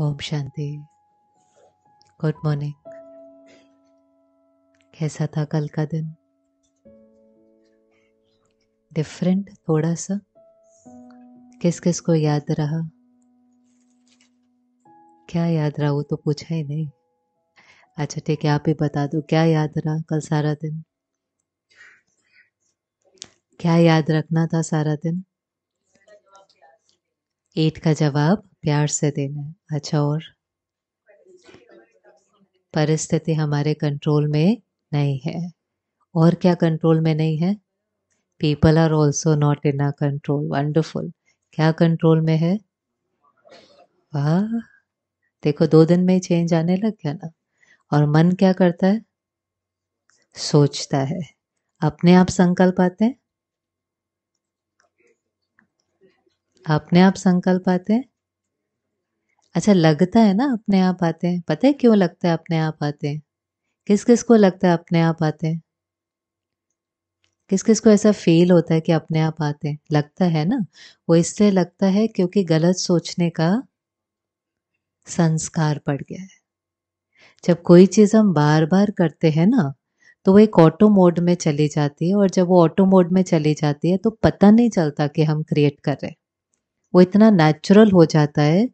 ओम शांति good morning कैसा था कल का दिन डिफरेंट थोड़ा सा किस किस को याद रहा क्या याद रहा वो तो पूछा ही नहीं अच्छा ठीक है आप ही बता दो क्या याद रहा कल सारा दिन क्या याद रखना था सारा दिन एट का जवाब प्यार से देना है अच्छा और परिस्थिति हमारे कंट्रोल में नहीं है और क्या कंट्रोल में नहीं है people are also not in our control wonderful क्या कंट्रोल में है वाह देखो दो दिन में ही चेंज आने लग गया ना और मन क्या करता है सोचता है अपने आप संकल्प आते हैं अपने आप संकल्प आते हैं अच्छा लगता है ना अपने आप आते हैं, पता है क्यों लगता है अपने आप आते हैं? किस-किस को लगता है अपने आप आते हैं? किस-किस को ऐसा फ़ील होता है कि अपने आप आते हैं? लगता है ना, वो इसलिए लगता है क्योंकि गलत सोचने का संस्कार पड़ गया है। जब कोई चीज़ हम बार-बार करते हैं ना, तो वो एक ऑटो मोड में चली जाती है और जब वो ऑटो मोड में चली जाती है तो पता नहीं चलता कि हम क्रिएट कर रहे हैं। वो इतना नेचुरल हो जाता है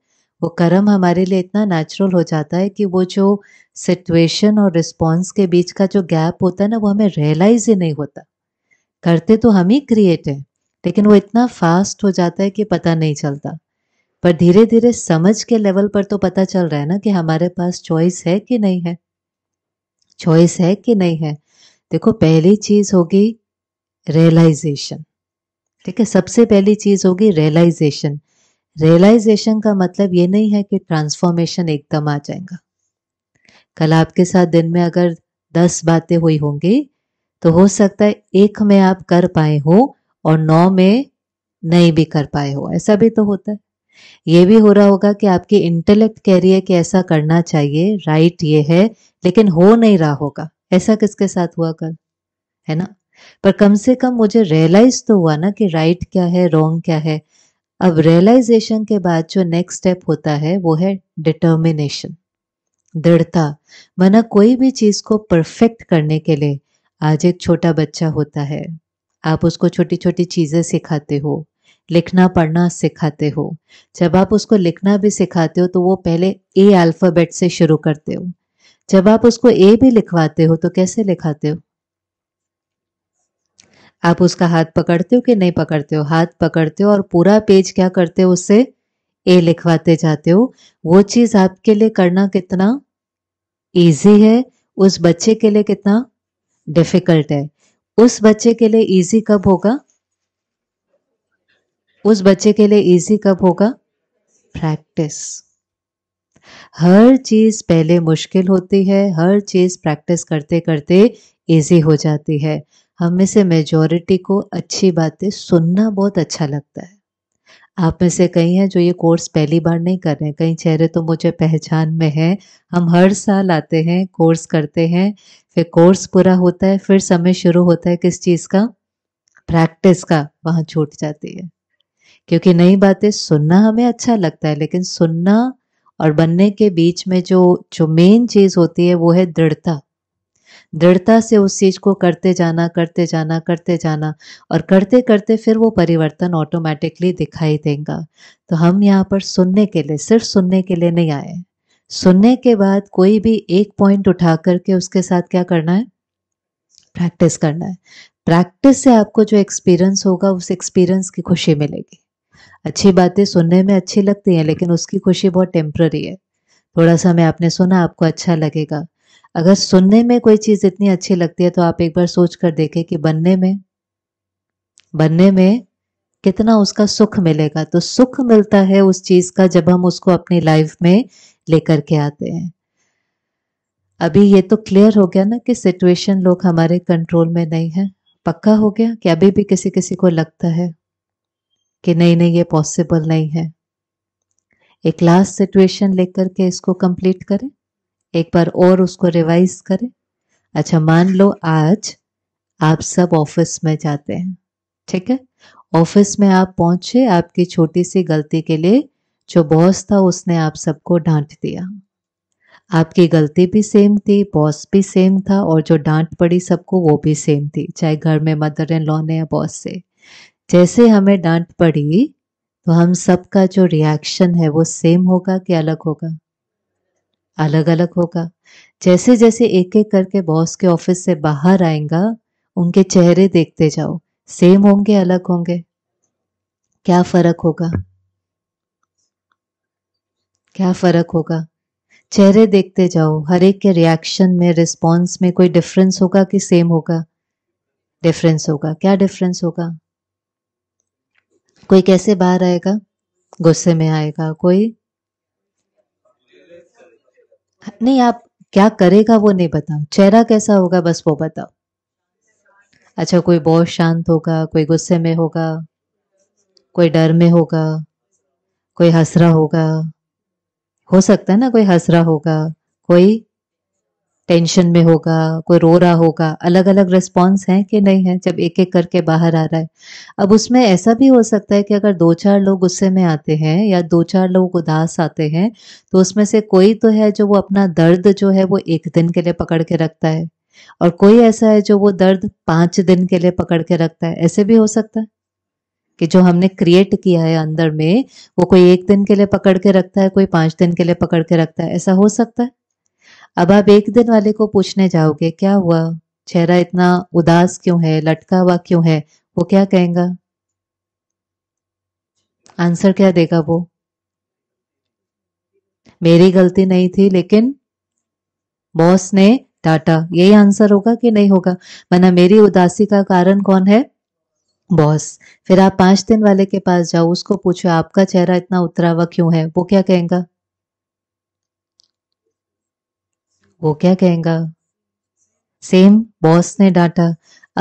वो कर्म हमारे लिए इतना नेचुरल हो जाता है कि वो जो सिचुएशन और रिस्पॉन्स के बीच का जो गैप होता है ना वो हमें रियलाइज ही नहीं होता करते तो हम ही क्रिएट हैं लेकिन वो इतना फास्ट हो जाता है कि पता नहीं चलता पर धीरे धीरे समझ के लेवल पर तो पता चल रहा है ना कि हमारे पास चॉइस है कि नहीं है चॉइस है कि नहीं है देखो पहली चीज होगी रियलाइजेशन ठीक है सबसे पहली चीज होगी रियलाइजेशन रियलाइजेशन का मतलब ये नहीं है कि ट्रांसफॉर्मेशन एकदम आ जाएगा कल आपके साथ दिन में अगर दस बातें हुई होंगी तो हो सकता है एक में आप कर पाए हो और नौ में नहीं भी कर पाए हो ऐसा भी तो होता है ये भी हो रहा होगा कि आपकी इंटेलेक्ट कह रही है कि ऐसा करना चाहिए राइट ये है लेकिन हो नहीं रहा होगा ऐसा किसके साथ हुआ कल है ना पर कम से कम मुझे रियलाइज तो हुआ ना कि राइट क्या है रॉन्ग क्या है अब रियलाइजेशन के बाद जो नेक्स्ट स्टेप होता है वो है डिटर्मिनेशन दृढ़ता वरना कोई भी चीज को परफेक्ट करने के लिए आज एक छोटा बच्चा होता है आप उसको छोटी छोटी चीजें सिखाते हो लिखना पढ़ना सिखाते हो जब आप उसको लिखना भी सिखाते हो तो वो पहले ए अल्फाबेट से शुरू करते हो जब आप उसको ए भी लिखवाते हो तो कैसे लिखाते हो आप उसका हाथ पकड़ते हो कि नहीं पकड़ते हो हाथ पकड़ते हो और पूरा पेज क्या करते हो उससे ए लिखवाते जाते हो वो चीज़ आपके लिए करना कितना ईजी है उस बच्चे के लिए कितना डिफिकल्ट है उस बच्चे के लिए ईजी कब होगा उस बच्चे के लिए ईजी कब होगा प्रैक्टिस हर चीज पहले मुश्किल होती है हर चीज प्रैक्टिस करते करते इजी हो जाती है हम में से मेजॉरिटी को अच्छी बातें सुनना बहुत अच्छा लगता है आप में से कई हैं जो ये कोर्स पहली बार नहीं कर रहे हैं कई चेहरे तो मुझे पहचान में हैं हम हर साल आते हैं कोर्स करते हैं फिर कोर्स पूरा होता है फिर समय शुरू होता है किस चीज़ का प्रैक्टिस का वहाँ छूट जाती है क्योंकि नई बातें सुनना हमें अच्छा लगता है लेकिन सुनना और बनने के बीच में जो जो मेन चीज़ होती है वो है दृढ़ता दृढ़ता से उस चीज़ को करते जाना करते जाना करते जाना और करते करते फिर वो परिवर्तन ऑटोमेटिकली दिखाई देगा तो हम यहाँ पर सुनने के लिए सिर्फ सुनने के लिए नहीं आए सुनने के बाद कोई भी एक पॉइंट उठा करके उसके साथ क्या करना है प्रैक्टिस करना है प्रैक्टिस से आपको जो एक्सपीरियंस होगा उस एक्सपीरियंस की खुशी मिलेगी अच्छी बातें सुनने में अच्छी लगती हैं लेकिन उसकी खुशी बहुत टेम्प्ररी है थोड़ा सा मैं आपने सुना आपको अच्छा लगेगा अगर सुनने में कोई चीज़ इतनी अच्छी लगती है तो आप एक बार सोच कर देखें कि बनने में बनने में कितना उसका सुख मिलेगा तो सुख मिलता है उस चीज़ का जब हम उसको अपनी लाइफ में लेकर के आते हैं अभी ये तो क्लियर हो गया ना कि सिचुएशन लोग हमारे कंट्रोल में नहीं है पक्का हो गया कि अभी भी किसी किसी को लगता है कि नहीं नहीं ये पॉसिबल नहीं है एक लास्ट सिचुएशन लेकर के इसको कंप्लीट करें एक बार और उसको रिवाइज करें अच्छा मान लो आज आप सब ऑफिस में जाते हैं ठीक है ऑफिस में आप पहुंचे आपकी छोटी सी गलती के लिए जो बॉस था उसने आप सबको डांट दिया आपकी गलती भी सेम थी बॉस भी सेम था और जो डांट पड़ी सबको वो भी सेम थी चाहे घर में मदर एंड लॉ ने या बॉस से जैसे हमें डांट पड़ी तो हम सबका जो रिएक्शन है वो सेम होगा कि अलग होगा अलग अलग होगा जैसे जैसे एक एक करके बॉस के ऑफिस से बाहर आएगा उनके चेहरे देखते जाओ सेम होंगे अलग होंगे क्या फर्क होगा क्या फर्क होगा चेहरे देखते जाओ हर एक के रिएक्शन में रिस्पॉन्स में कोई डिफरेंस होगा कि सेम होगा डिफरेंस होगा क्या डिफरेंस होगा कोई कैसे बाहर आएगा गुस्से में आएगा कोई नहीं आप क्या करेगा वो नहीं बताओ चेहरा कैसा होगा बस वो बताओ अच्छा कोई बहुत शांत होगा कोई गुस्से में होगा कोई डर में होगा कोई हंस रहा होगा हो सकता है ना कोई हंस रहा होगा कोई टेंशन में होगा कोई रो रहा होगा अलग अलग रिस्पॉन्स हैं कि नहीं है जब एक एक करके बाहर आ रहा है अब उसमें ऐसा भी हो सकता है कि अगर दो चार लोग गुस्से में आते हैं या दो चार लोग उदास आते हैं तो उसमें से कोई तो है जो वो अपना दर्द जो है वो एक दिन के लिए पकड़ के रखता है और कोई ऐसा है जो वो दर्द पाँच दिन के लिए पकड़ के रखता है ऐसे भी हो सकता है कि जो हमने क्रिएट किया है अंदर में वो कोई एक दिन के लिए पकड़ के रखता है कोई पाँच दिन के लिए पकड़ के रखता है ऐसा हो सकता है अब आप एक दिन वाले को पूछने जाओगे क्या हुआ चेहरा इतना उदास क्यों है लटका हुआ क्यों है वो क्या कहेगा आंसर क्या देगा वो मेरी गलती नहीं थी लेकिन बॉस ने डाटा यही आंसर होगा कि नहीं होगा वरना मेरी उदासी का कारण कौन है बॉस फिर आप पांच दिन वाले के पास जाओ उसको पूछो आपका चेहरा इतना उतरा हुआ क्यों है वो क्या कहेगा वो क्या कहेगा सेम बॉस ने डांटा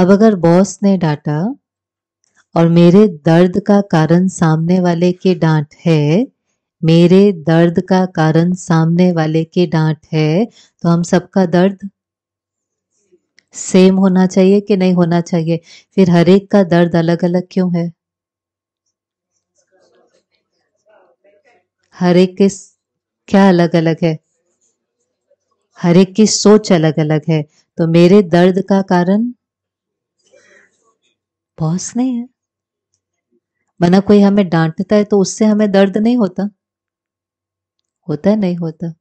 अब अगर बॉस ने डांटा और मेरे दर्द का कारण सामने वाले के डांट है मेरे दर्द का कारण सामने वाले के डांट है तो हम सबका दर्द सेम होना चाहिए कि नहीं होना चाहिए फिर हर एक का दर्द अलग अलग क्यों है हर एक के क्या अलग अलग है हर एक की सोच अलग अलग है तो मेरे दर्द का कारण बॉस नहीं है मना कोई हमें डांटता है तो उससे हमें दर्द नहीं होता होता नहीं होता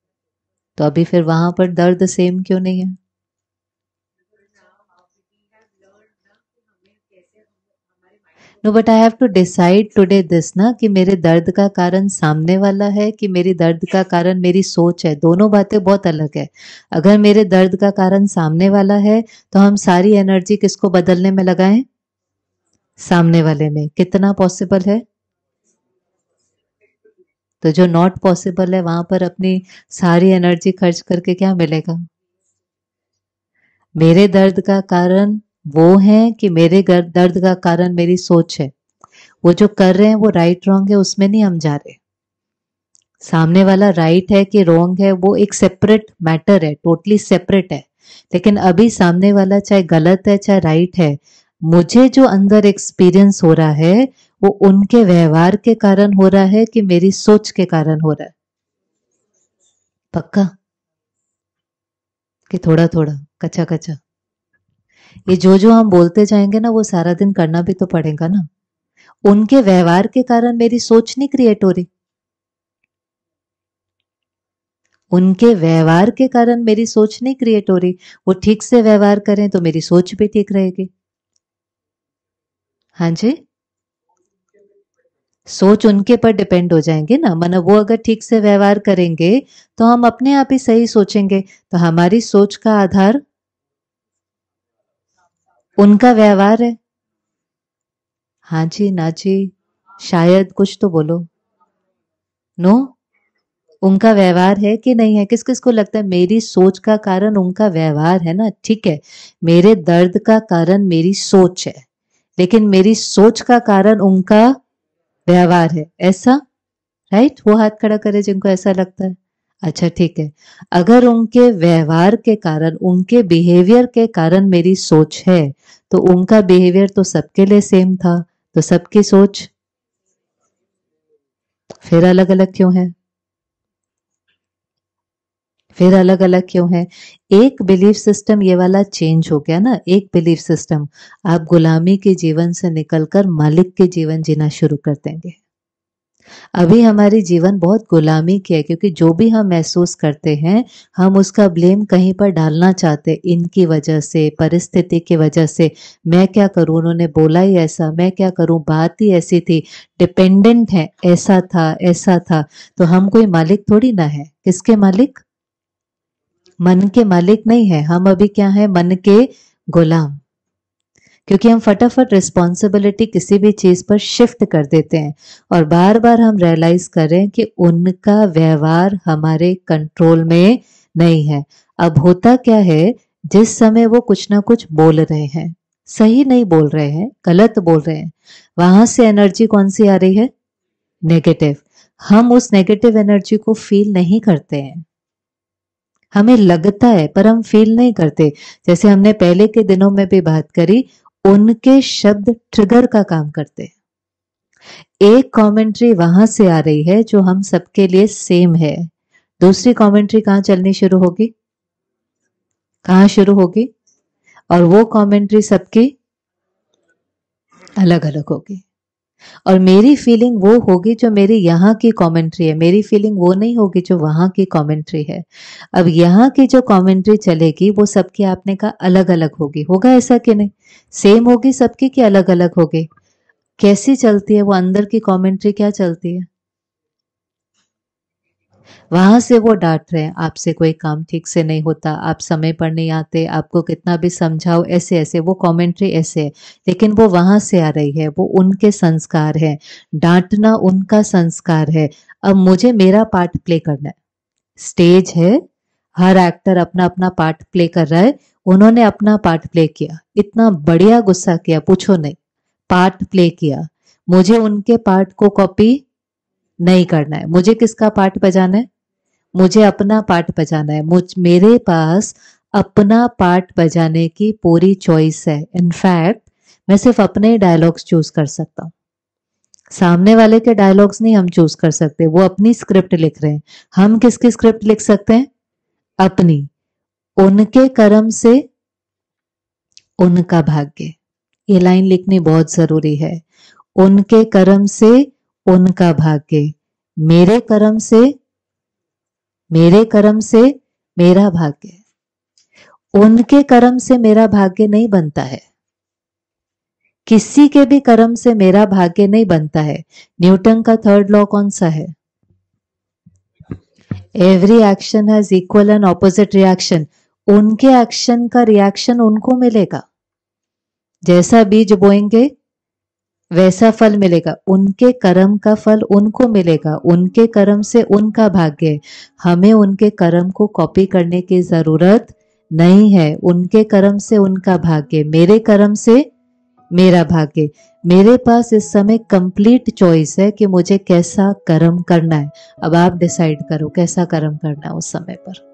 तो अभी फिर वहां पर दर्द सेम क्यों नहीं है no but I have to decide today this ना कि मेरे दर्द का कारण सामने वाला है कि मेरे दर्द का कारण मेरी सोच है दोनों बातें बहुत अलग है अगर मेरे दर्द का कारण सामने वाला है तो हम सारी एनर्जी किसको बदलने में लगाए सामने वाले में कितना पॉसिबल है तो जो नॉट पॉसिबल है वहां पर अपनी सारी एनर्जी खर्च करके क्या मिलेगा मेरे दर्द का कारण वो है कि मेरे दर्द का कारण मेरी सोच है वो जो कर रहे हैं वो राइट रॉन्ग है उसमें नहीं हम जा रहे सामने वाला राइट है कि रॉन्ग है वो एक सेपरेट मैटर है टोटली सेपरेट है लेकिन अभी सामने वाला चाहे गलत है चाहे राइट है मुझे जो अंदर एक्सपीरियंस हो रहा है वो उनके व्यवहार के कारण हो रहा है कि मेरी सोच के कारण हो रहा है पक्का कि थोड़ा थोड़ा कच्चा कच्चा ये जो जो हम बोलते जाएंगे ना वो सारा दिन करना भी तो पड़ेगा ना उनके व्यवहार के कारण मेरी सोच नहीं क्रिएट हो रही उनके व्यवहार के कारण मेरी सोच नहीं क्रिएट हो रही वो ठीक से व्यवहार करें तो मेरी सोच भी ठीक रहेगी हाँ जी सोच उनके पर डिपेंड हो जाएंगे ना मन वो अगर ठीक से व्यवहार करेंगे तो हम अपने आप ही सही सोचेंगे तो हमारी सोच का आधार उनका व्यवहार है हाँ जी ना जी शायद कुछ तो बोलो नो उनका व्यवहार है कि नहीं है किस किस को लगता है मेरी सोच का कारण उनका व्यवहार है ना ठीक है मेरे दर्द का कारण मेरी सोच है लेकिन मेरी सोच का कारण उनका व्यवहार है ऐसा राइट वो हाथ खड़ा करे जिनको ऐसा लगता है अच्छा ठीक है अगर उनके व्यवहार के कारण उनके बिहेवियर के कारण मेरी सोच है तो उनका बिहेवियर तो सबके लिए सेम था तो सबकी सोच फिर अलग अलग क्यों है फिर अलग अलग क्यों है एक बिलीफ सिस्टम ये वाला चेंज हो गया ना एक बिलीफ सिस्टम आप गुलामी के जीवन से निकलकर मालिक के जीवन जीना शुरू कर देंगे अभी हमारे जीवन बहुत गुलामी की है क्योंकि जो भी हम महसूस करते हैं हम उसका ब्लेम कहीं पर डालना चाहते इनकी वजह से परिस्थिति की वजह से मैं क्या करूं उन्होंने बोला ही ऐसा मैं क्या करूं बात ही ऐसी थी डिपेंडेंट है ऐसा था ऐसा था तो हम कोई मालिक थोड़ी ना है किसके मालिक मन के मालिक नहीं है हम अभी क्या है मन के गुलाम क्योंकि हम फटाफट रिस्पॉन्सिबिलिटी किसी भी चीज़ पर शिफ्ट कर देते हैं और बार बार हम रियलाइज करें कि उनका व्यवहार हमारे कंट्रोल में नहीं है अब होता क्या है जिस समय वो कुछ ना कुछ बोल रहे हैं सही नहीं बोल रहे हैं गलत बोल रहे हैं वहां से एनर्जी कौन सी आ रही है नेगेटिव हम उस नेगेटिव एनर्जी को फील नहीं करते हैं हमें लगता है पर हम फील नहीं करते जैसे हमने पहले के दिनों में भी बात करी उनके शब्द ट्रिगर का काम करते हैं एक कमेंट्री वहां से आ रही है जो हम सबके लिए सेम है दूसरी कमेंट्री कहां चलनी शुरू होगी कहां शुरू होगी और वो कमेंट्री सबकी अलग अलग होगी और मेरी फीलिंग वो होगी जो मेरी यहाँ की कमेंट्री है मेरी फीलिंग वो नहीं होगी जो वहां की कमेंट्री है अब यहाँ की जो कमेंट्री चलेगी वो सबकी आपने कहा अलग अलग होगी होगा ऐसा कि नहीं सेम होगी सबकी कि अलग अलग होगी कैसी चलती है वो अंदर की कमेंट्री क्या चलती है वहाँ से वो डांट रहे हैं आपसे कोई काम ठीक से नहीं होता आप समय पर नहीं आते आपको कितना भी समझाओ ऐसे ऐसे वो कमेंट्री ऐसे है लेकिन वो वहाँ से आ रही है वो उनके संस्कार है डांटना उनका संस्कार है अब मुझे मेरा पार्ट प्ले करना है स्टेज है हर एक्टर अपना अपना पार्ट प्ले कर रहा है उन्होंने अपना पार्ट प्ले किया इतना बढ़िया गुस्सा किया पूछो नहीं पार्ट प्ले किया मुझे उनके पार्ट को कॉपी नहीं करना है मुझे किसका पार्ट बजाना है मुझे अपना पार्ट बजाना है मुझ मेरे पास अपना पार्ट बजाने की पूरी चॉइस है इनफैक्ट मैं सिर्फ अपने डायलॉग्स चूज कर सकता हूँ सामने वाले के डायलॉग्स नहीं हम चूज कर सकते वो अपनी स्क्रिप्ट लिख रहे हैं हम किसकी स्क्रिप्ट लिख सकते हैं अपनी उनके कर्म से उनका भाग्य ये लाइन लिखनी बहुत जरूरी है उनके कर्म से उनका भाग्य मेरे कर्म से मेरे कर्म से मेरा भाग्य उनके कर्म से मेरा भाग्य नहीं बनता है किसी के भी कर्म से मेरा भाग्य नहीं बनता है न्यूटन का थर्ड लॉ कौन सा है every action has equal and opposite reaction उनके एक्शन का रिएक्शन उनको मिलेगा जैसा बीज बोएंगे वैसा फल मिलेगा उनके कर्म का फल उनको मिलेगा उनके कर्म से उनका भाग्य हमें उनके कर्म को कॉपी करने की जरूरत नहीं है उनके कर्म से उनका भाग्य मेरे कर्म से मेरा भाग्य मेरे पास इस समय कंप्लीट चॉइस है कि मुझे कैसा कर्म करना है अब आप डिसाइड करो कैसा कर्म करना है उस समय पर